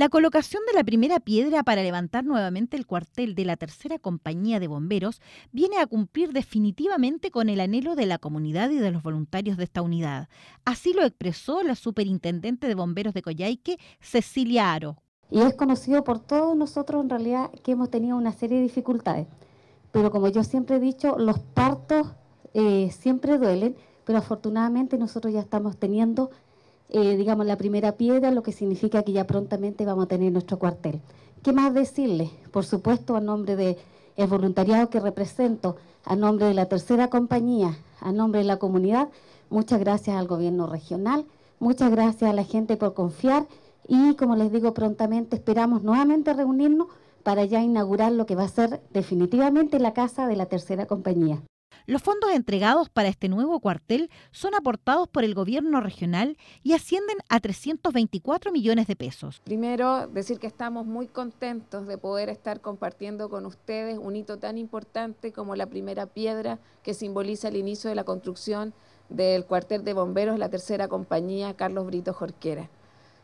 La colocación de la primera piedra para levantar nuevamente el cuartel de la tercera compañía de bomberos viene a cumplir definitivamente con el anhelo de la comunidad y de los voluntarios de esta unidad. Así lo expresó la superintendente de bomberos de Coyhaique, Cecilia Aro. Y es conocido por todos nosotros en realidad que hemos tenido una serie de dificultades. Pero como yo siempre he dicho, los partos eh, siempre duelen, pero afortunadamente nosotros ya estamos teniendo eh, digamos, la primera piedra, lo que significa que ya prontamente vamos a tener nuestro cuartel. ¿Qué más decirle Por supuesto, a nombre del voluntariado que represento, a nombre de la tercera compañía, a nombre de la comunidad, muchas gracias al gobierno regional, muchas gracias a la gente por confiar y, como les digo, prontamente esperamos nuevamente reunirnos para ya inaugurar lo que va a ser definitivamente la casa de la tercera compañía. Los fondos entregados para este nuevo cuartel son aportados por el gobierno regional y ascienden a 324 millones de pesos. Primero, decir que estamos muy contentos de poder estar compartiendo con ustedes un hito tan importante como la primera piedra que simboliza el inicio de la construcción del cuartel de bomberos, la tercera compañía Carlos Brito Jorquera.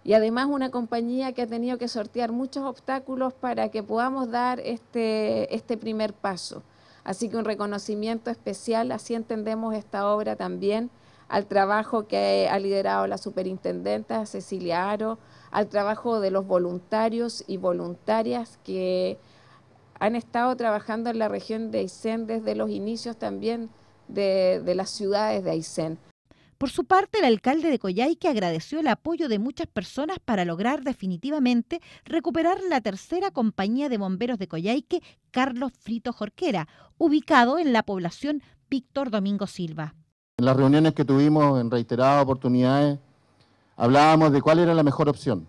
Y además una compañía que ha tenido que sortear muchos obstáculos para que podamos dar este, este primer paso. Así que un reconocimiento especial, así entendemos esta obra también, al trabajo que ha liderado la superintendenta Cecilia Aro, al trabajo de los voluntarios y voluntarias que han estado trabajando en la región de Aysén desde los inicios también de, de las ciudades de Aysén. Por su parte, el alcalde de Coyhaique agradeció el apoyo de muchas personas para lograr definitivamente recuperar la tercera compañía de bomberos de Coyhaique, Carlos Frito Jorquera, ubicado en la población Víctor Domingo Silva. En las reuniones que tuvimos en reiteradas oportunidades, hablábamos de cuál era la mejor opción.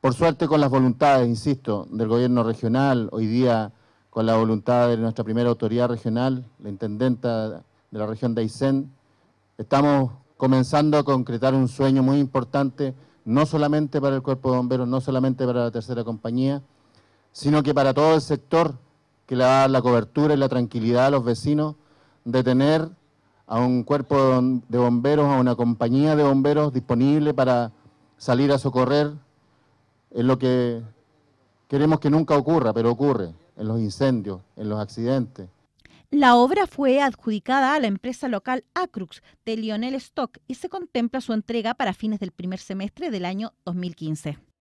Por suerte, con las voluntades, insisto, del gobierno regional, hoy día con la voluntad de nuestra primera autoridad regional, la intendenta de la región de Aysén, Estamos comenzando a concretar un sueño muy importante, no solamente para el cuerpo de bomberos, no solamente para la tercera compañía, sino que para todo el sector que le da la cobertura y la tranquilidad a los vecinos de tener a un cuerpo de bomberos, a una compañía de bomberos disponible para salir a socorrer en lo que queremos que nunca ocurra, pero ocurre, en los incendios, en los accidentes, la obra fue adjudicada a la empresa local Acrux de Lionel Stock y se contempla su entrega para fines del primer semestre del año 2015.